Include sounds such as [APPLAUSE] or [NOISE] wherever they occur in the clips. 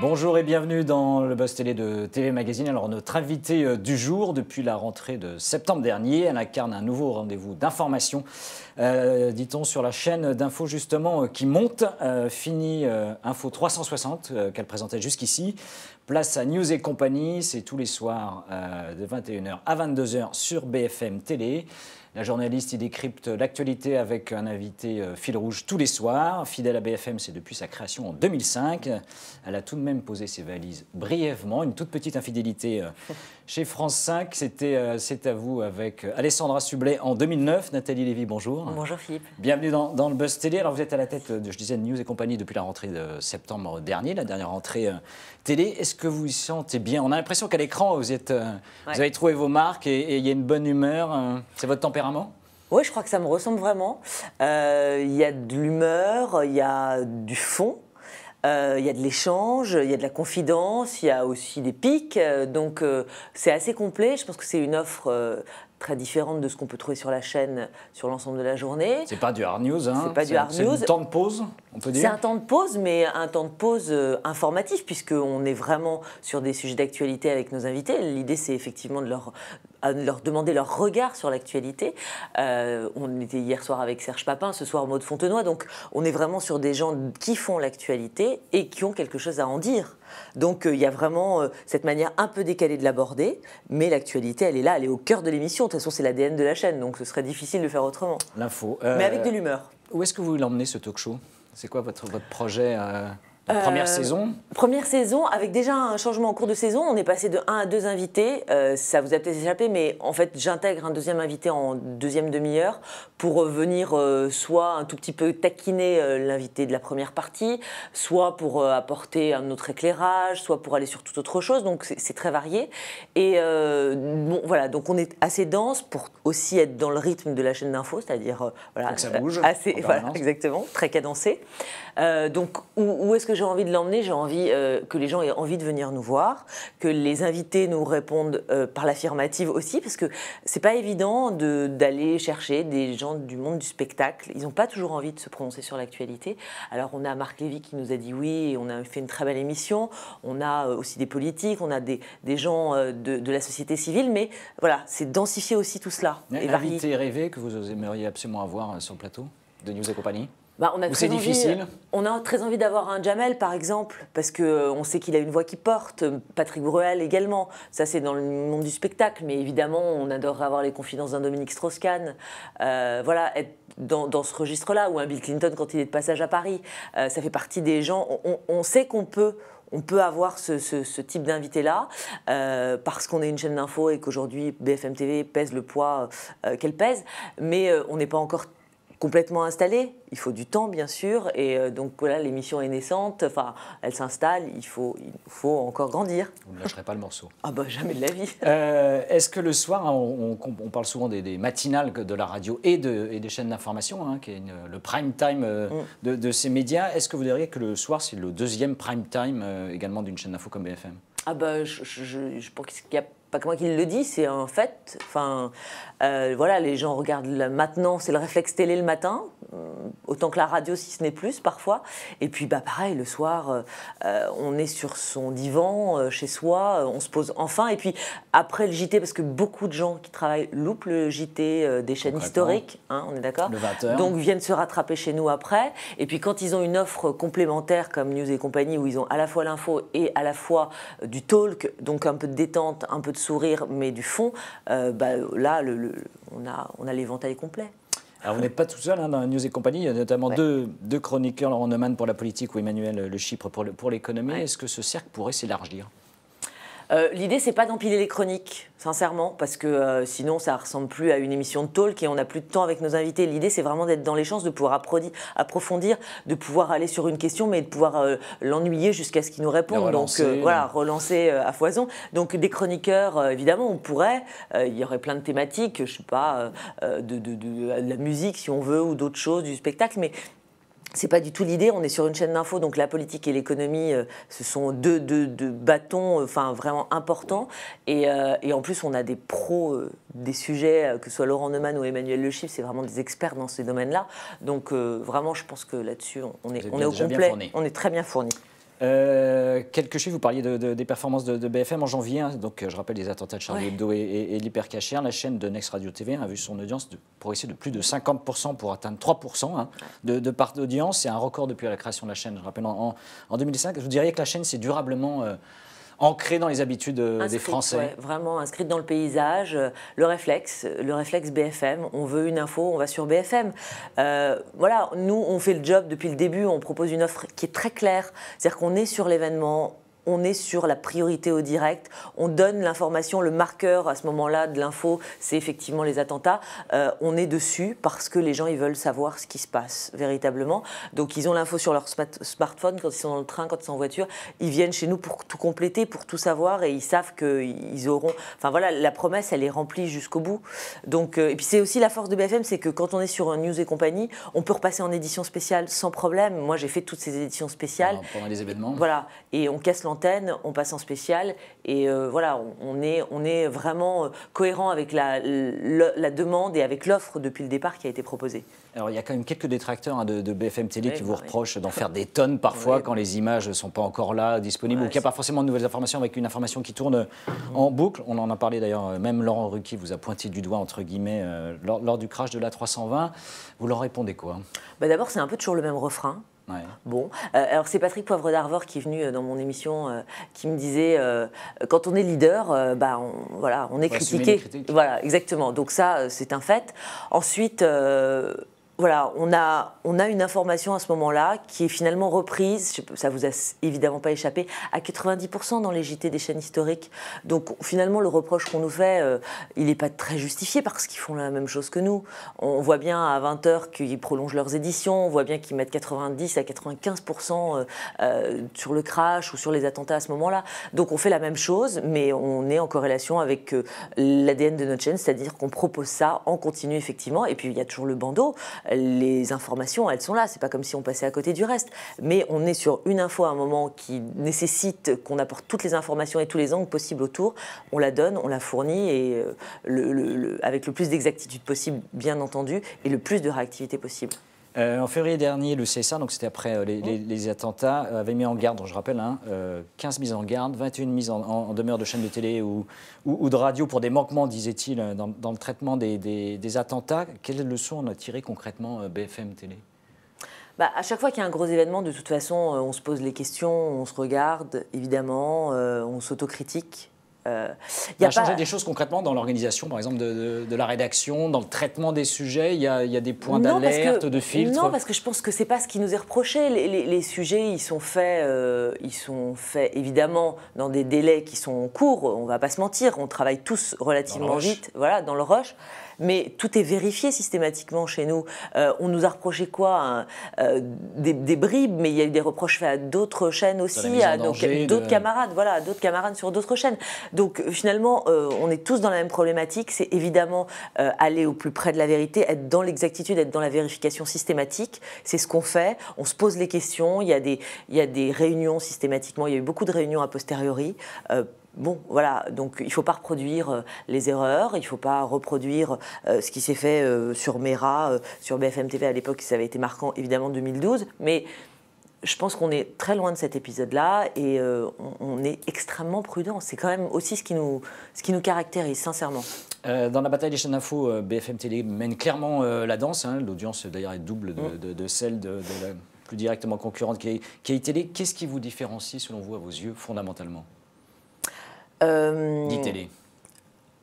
Bonjour et bienvenue dans le Buzz Télé de TV Magazine. Alors notre invité euh, du jour, depuis la rentrée de septembre dernier, elle incarne un nouveau rendez-vous d'information euh, dit-on, sur la chaîne d'infos justement euh, qui monte. Euh, fini Info 360 qu'elle présentait jusqu'ici. Place à News et compagnie, c'est tous les soirs de 21h à 22h sur BFM Télé. La journaliste y décrypte l'actualité avec un invité fil rouge tous les soirs. Fidèle à BFM, c'est depuis sa création en 2005. Elle a tout de même posé ses valises brièvement. Une toute petite infidélité [LAUGHS] chez France 5. C'était C'est à vous avec Alessandra Sublet en 2009. Nathalie Lévy, bonjour bonjour. Philippe. Bienvenue dans, le Buzz Télé. Alors vous êtes à la tête de, je disais, News et compagnie depuis la rentrée de septembre dernier, la dernière rentrée euh, télé. Est-ce que vous vous sentez bien On a l'impression qu'à l'écran, vous, êtes, euh, vous avez trouvé vos marques et il y a une bonne humeur. Euh. c'est votre tempérament oui, je crois que ça me ressemble vraiment. Il y a de l'humeur, il y a du fond, euh, il y a de l'échange, il y a de la confidence, il y a aussi des pics. Euh, donc euh, c'est assez complet. Je pense que c'est une offre très différente de ce qu'on peut trouver sur la chaîne sur l'ensemble de la journée. C'est pas du hard news, hein. C'est pas du hard news. C'est un temps de pause, on peut dire. C'est un temps de pause, mais un temps de pause informatif informatif, puisqu'on est vraiment sur des sujets d'actualité avec nos invités. L'idée, c'est effectivement de leur à leur demander leur regard sur l'actualité. Euh, on était hier soir avec Serge Papin, ce soir Maud Fontenoy, donc on est vraiment sur des gens qui font l'actualité et qui ont quelque chose à en dire. Donc euh, il y a vraiment euh, cette manière un peu décalée de l'aborder, mais l'actualité, elle est là, elle est au cœur de l'émission. De toute façon, c'est l'ADN de la chaîne, donc ce serait difficile de faire autrement. L'info. Mais avec de l'humeur. Où est-ce que vous l'emmenez ce talk show C'est quoi votre, votre projet première euh, saison Première saison, avec déjà un changement en cours de saison. On est passé de 1 à deux invités. Euh, ça vous a peut-être échappé, mais en fait, j'intègre un deuxième invité en deuxième demi-heure pour venir euh, soit un tout petit peu taquiner l'invité de la première partie, soit pour apporter un autre éclairage, soit pour aller sur toute autre chose. Donc, c'est très varié. Et bon, voilà, donc on est assez dense pour aussi être dans le rythme de la chaîne d'infos, c'est-à-dire. voilà, ça bouge. Assez, voilà, exactement, très cadencé. donc, où, où est-ce que j'ai envie de l'emmener J'ai envie euh, que les gens aient envie de venir nous voir, que les invités nous répondent euh, par l'affirmative aussi, parce que c'est pas évident d'aller chercher des gens du monde du spectacle. Ils n'ont pas toujours envie de se prononcer sur l'actualité. Alors on a Marc Lévy qui nous a dit oui, on a fait une très belle émission. On a euh, aussi des politiques, on a des, gens de, la société civile, mais voilà, c'est densifier aussi tout cela. Et invité rêvé que vous aimeriez absolument avoir sur le plateau de News et compagnie bah, on a c'est difficile On a très envie d'avoir un Jamel, par exemple, parce qu'on euh, sait qu'il a une voix qui porte. Euh, Patrick Bruel également. Ça, c'est dans le monde du spectacle. Mais évidemment, on adorerait avoir les confidences d'un Dominique Strauss-Kahn. Euh, voilà, être dans, ce registre-là. Ou un Bill Clinton quand il est de passage à Paris. ça fait partie des gens. on, sait qu'on peut on peut avoir ce, type d'invité-là parce qu'on est une chaîne d'info et qu'aujourd'hui BFM TV pèse le poids qu'elle pèse, mais on n'est pas encore complètement installée. Il faut du temps, bien sûr. Et euh, donc voilà, l'émission est naissante. Enfin, elle s'installe. Il faut, il faut encore grandir. Vous ne lâcherez pas le morceau. Ah bah jamais de la vie. [LAUGHS] Euh, est-ce que le soir, hein, on, parle souvent des, matinales de la radio et, des chaînes d'information, hein, qui est le prime time euh, mm. de, ces médias. Est-ce que vous diriez que le soir, c'est le deuxième prime time également d'une chaîne d'info comme BFM ah bah, je pense qu'il y a pas que moi qui le dis, c'est en fait. Enfin, euh, voilà, les gens regardent maintenant, c'est le réflexe télé le matin. Euh, autant que la radio, si ce n'est plus parfois. Et puis, bah, pareil, le soir, euh, euh, on est sur son divan, chez soi, on se pose enfin. Et puis, après le JT, parce que beaucoup de gens qui travaillent loupent le JT des chaînes historiques, hein, on est d'accord Donc, viennent se rattraper chez nous après. Et puis, quand ils ont une offre complémentaire comme News et compagnie, où ils ont à la fois l'info et à la fois du talk, donc un peu de détente, un peu de sourire, mais du fond, bah, là, on a l'éventail complet. Alors, vous n'êtes pas tout seul dans hein, dans News et compagnie. Il y a notamment deux, chroniqueurs, Laurent Neumann pour la politique ou Emmanuel Le Chypre pour l'économie. Est-ce que ce cercle pourrait s'élargir euh, l'idée, c'est pas d'empiler les chroniques, sincèrement, parce que euh, sinon, ça ressemble plus à une émission de talk et on n'a plus de temps avec nos invités. L'idée, c'est vraiment d'être dans les chances, de pouvoir approfondir, de pouvoir aller sur une question, mais de pouvoir euh, l'ennuyer jusqu'à ce qu'il nous réponde. Donc, voilà, relancer à foison. Donc, des chroniqueurs, évidemment, on pourrait. Il y aurait plein de thématiques, je sais pas, de, de la musique, si on veut, ou d'autres choses, du spectacle, mais c'est pas du tout l'idée. On est sur une chaîne d'infos, donc la politique et l'économie, euh, ce sont deux, bâtons, euh, enfin vraiment importants. Euh, et, en plus, on a des pros des sujets, que ce soit Laurent Neumann ou Emmanuel Le Chiffre, c'est vraiment des experts dans ces domaines-là. Donc vraiment, je pense que là-dessus, on est, on est au complet, on est très bien fourni. Euh, quelques chiffres, vous parliez des performances de, BFM en janvier, hein. donc euh, je rappelle les attentats de Charlie Hebdo et, et, La chaîne de Next Radio TV hein, a vu son audience progresser de plus de 50% pour atteindre 3% hein, de, part d'audience. C'est un record depuis la création de la chaîne, je rappelle, en, 2005. Je vous diriez que la chaîne s'est durablement euh, ancrée dans les habitudes euh, des Français. vraiment inscrite dans le paysage. Euh, le réflexe, euh, le réflexe BFM. On veut une info, on va sur BFM. voilà, nous, on fait le job depuis le début. On propose une offre qui est très claire. C'est-à-dire qu'on est sur l'événement, on est sur la priorité au direct, on donne l'information, le marqueur à ce moment-là de l'info, c'est effectivement les attentats. Euh, on est dessus parce que les gens, ils veulent savoir ce qui se passe véritablement. Donc ils ont l'info sur leur smartphone quand ils sont dans le train, quand ils sont en voiture. Ils viennent chez nous pour tout compléter, pour tout savoir et ils savent qu'ils auront... Enfin voilà, la promesse, elle est remplie jusqu'au bout. Donc, euh, et puis c'est aussi la force de BFM, c'est que quand on est sur un News et compagnie, on peut repasser en édition spéciale sans problème. Moi, j'ai fait toutes ces éditions spéciales. pendant les événements. Voilà, et on casse l'antenne on passe en spécial. Et euh, voilà, on, est, on est vraiment euh, cohérent avec la, demande et avec l'offre depuis le départ qui a été proposée. Alors, il y a quand même quelques détracteurs hein, de, BFM Télé qui vous reprochent d'en faire des tonnes parfois quand les images ne sont pas encore là, disponibles, ou qu'il n'y a pas forcément de nouvelles informations avec une information qui tourne en mhm. boucle. On en a parlé d'ailleurs, euh, même Laurent Ruquier vous a pointé du doigt, entre guillemets, lors, du crash de la 320. Vous leur répondez quoi bah, D'abord, c'est un peu toujours le même refrain. Bon, euh, alors c'est Patrick Poivre d'Arvor qui est venu euh, dans mon émission, euh, qui me disait quand on est leader, bah on, voilà, on est critiqué. Voilà, exactement. Donc ça, c'est un fait. Ensuite voilà, on a, on a une information à ce moment-là qui est finalement reprise, ça vous a évidemment pas échappé, à 90% dans les JT des chaînes historiques. Donc finalement, le reproche qu'on nous fait, euh, il n'est pas très justifié parce qu'ils font la même chose que nous. On voit bien à 20h qu'ils prolongent leurs éditions, on voit bien qu'ils mettent 90 à 95% euh, euh, sur le crash ou sur les attentats à ce moment-là. Donc on fait la même chose, mais on est en corrélation avec l'ADN de notre chaîne, c'est-à-dire qu'on propose ça en continu effectivement, et puis il y a toujours le bandeau les informations, elles sont là. C'est pas comme si on passait à côté du reste. Mais on est sur une info à un moment qui nécessite qu'on apporte toutes les informations et tous les angles possibles autour. On la donne, on la fournit et euh, avec le plus d'exactitude possible, bien entendu, et le plus de réactivité possible. Euh, en février dernier, le CSA, donc c'était après euh, oh. les, attentats, euh, avait mis en garde, je rappelle, 15 hein, mises en garde, 21 mises en, demeure de chaînes de télé ou, de radio pour des manquements, disait-il, dans, le traitement des, des, attentats. Quelle leçon on a tiré concrètement BFM Télé bah, à chaque fois qu'il y a un gros événement, de toute façon, on se pose les questions, on se regarde, évidemment, on s'autocritique, euh, – Il y a, changé des choses concrètement dans l'organisation, par exemple, de, la rédaction, dans le traitement des sujets Il y a, des points d'alerte, de filtre Non, parce que je pense que c'est pas ce qui nous est reproché. Les, sujets, ils sont faits, euh, ils sont faits évidemment dans des délais qui sont courts. On va pas se mentir, on travaille tous relativement vite, voilà, dans le rush mais tout est vérifié systématiquement chez nous. Euh, on nous a reproché quoi hein, euh, des, bribes, mais il y a eu des reproches faits à d'autres chaînes aussi, à d'autres camarades, voilà, d'autres camarades sur d'autres chaînes. Donc finalement, euh, on est tous dans la même problématique. C'est évidemment aller au plus près de la vérité, être dans l'exactitude, être dans la vérification systématique. C'est ce qu'on fait. On se pose les questions. Il y a des, il y a des réunions systématiquement. Il y a eu beaucoup de réunions a posteriori Bon, voilà, donc il ne faut pas reproduire euh, les erreurs, il ne faut pas reproduire euh, ce qui s'est fait euh, sur Mera, sur BFM TV à l'époque, ça avait été marquant évidemment 2012, mais je pense qu'on est très loin de cet épisode-là et on, est extrêmement prudent. C'est quand même aussi ce qui nous, ce qui nous caractérise, sincèrement. dans la bataille des chaînes info, BFM TV mène clairement la danse. Hein. L'audience, d'ailleurs, est double de, mm. celle de, la plus directement concurrente qui est, qui Télé. Qu'est-ce qui vous différencie, selon vous, à vos yeux, fondamentalement euh,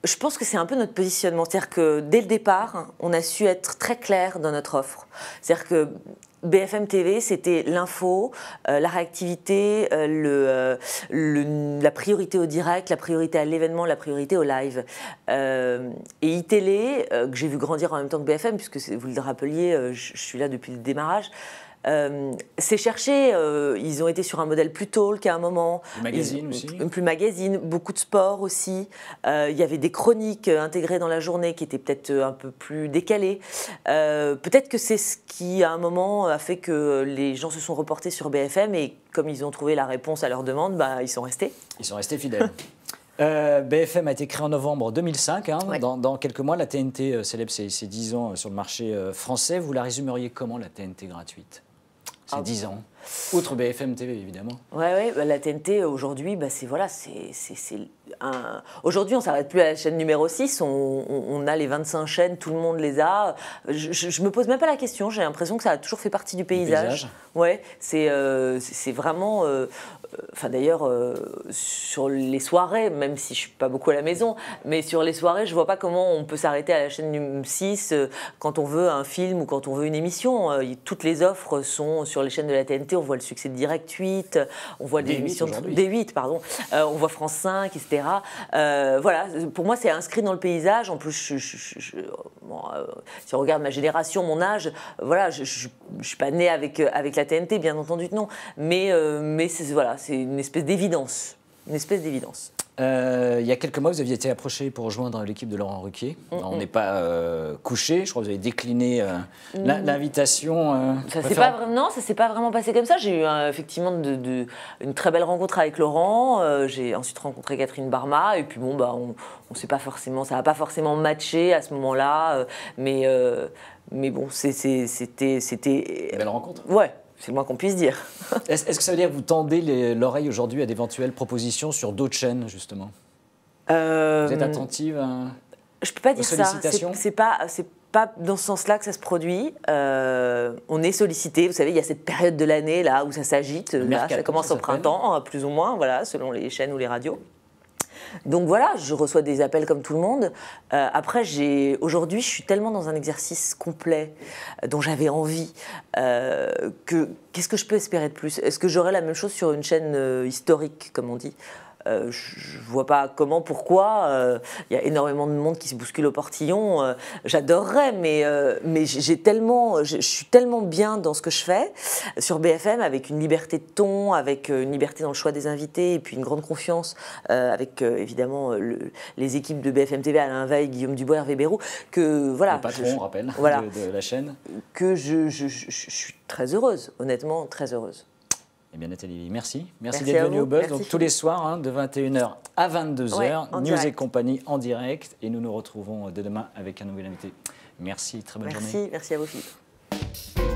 Je pense que c'est un peu notre positionnement. C'est-à-dire que dès le départ, on a su être très clair dans notre offre. C'est-à-dire que BFM TV, c'était l'info, euh, la réactivité, euh, euh, la priorité au direct, la priorité à l'événement, la priorité au live. et iTélé, que j'ai vu grandir en même temps que BFM, puisque vous le rappeliez, je, suis là depuis le démarrage. Euh, c'est cherché. ils ont été sur un modèle plus talk à un moment. Magazine Plus magazine, beaucoup de sport aussi. Il y avait des chroniques intégrées dans la journée qui étaient peut-être un peu plus décalées. peut-être que c'est ce qui, à un moment, a fait que euh, les gens se sont reportés sur BFM et comme ils ont trouvé la réponse à leurs demande, bah, ils sont restés. Ils sont restés fidèles. [LAUGHS] Euh, BFM a été créé en novembre 2005. Hein, dans, quelques mois, la TNT euh, célèbre ses, 10 ans sur le marché français. Vous la résumeriez comment, la TNT gratuite C'est 10 ah ans Outre BFM TV, évidemment. Oui, ouais, bah, la TNT, aujourd'hui, bah, c'est voilà, c'est, un... Aujourd'hui, on s'arrête plus à la chaîne numéro 6, on, a les 25 chaînes, tout le monde les a. Je, ne me pose même pas la question, j'ai l'impression que ça a toujours fait partie du paysage. Ouais, euh, c'est, c'est vraiment... Euh, d'ailleurs euh, sur les soirées, même si je suis pas beaucoup à la maison, mais sur les soirées, je ne vois pas comment on peut s'arrêter à la chaîne numéro 6 quand on veut un film ou quand on veut une émission. toutes les offres sont sur les chaînes de la TNT on voit le succès de Direct 8, on voit les émissions 8, pardon, on voit France 5, etc. voilà, pour moi, c'est inscrit dans le paysage. En plus, si on regarde ma génération, mon âge, voilà, je ne suis pas né avec, avec la TNT, bien entendu non, mais, mais voilà, c'est une espèce d'évidence. Une espèce d'évidence. Euh, il y a quelques mois, vous aviez été approché pour rejoindre l'équipe de Laurent Ruquier. on n'est pas euh, couché. Je crois que vous avez décliné euh, mm. l'invitation. ça s'est pas non, ça s'est pas vraiment passé comme ça. J'ai eu effectivement de, une très belle rencontre avec Laurent. J'ai ensuite rencontré Catherine Barma et puis bon bah on, sait pas forcément, ça n'a pas forcément matché à ce moment-là, mais mais bon c'était c'était c'était. Belle rencontre. Ouais. C'est le moins qu'on puisse dire. [LAUGHS] Est-ce que ça veut dire que vous tendez l'oreille aujourd'hui à d'éventuelles propositions sur d'autres chaînes, justement Vous êtes euh, attentive à. Je peux pas dire ça. C'est pas, pas dans ce sens-là que ça se produit. Euh, on est sollicité. Vous savez, il y a cette période de l'année là où ça s'agite. ça commence au printemps, hein, plus ou moins, voilà, selon les chaînes ou les radios. Donc voilà, je reçois des appels comme tout le monde. Euh, après, j'ai aujourd'hui, je suis tellement dans un exercice complet euh, dont j'avais envie euh, que qu'est-ce que je peux espérer de plus Est-ce que j'aurai la même chose sur une chaîne historique, comme on dit euh, je je vois pas comment, pourquoi. Il euh, y a énormément de monde qui se bouscule au portillon. Euh, j'adorerais, mais, mais j'ai tellement, je suis tellement bien dans ce que je fais sur BFM, avec une liberté de ton, avec une liberté dans le choix des invités, et puis une grande confiance avec évidemment les équipes de BFM TV, Alain Veil, Guillaume Dubois, Hervé Béraud, que voilà. Le patron, rappelle, voilà, de, de, la chaîne. Que je, je, je suis très heureuse, honnêtement, très heureuse. Eh bien, Nathalie, merci. Merci, d'être venue au Buzz. donc, tous les soirs, hein, de 21h à 22h, News et compagnie en direct. Et nous nous retrouvons euh, dès demain avec un nouvel invité. Merci, très bonne journée. Merci, merci à vous, Philippe.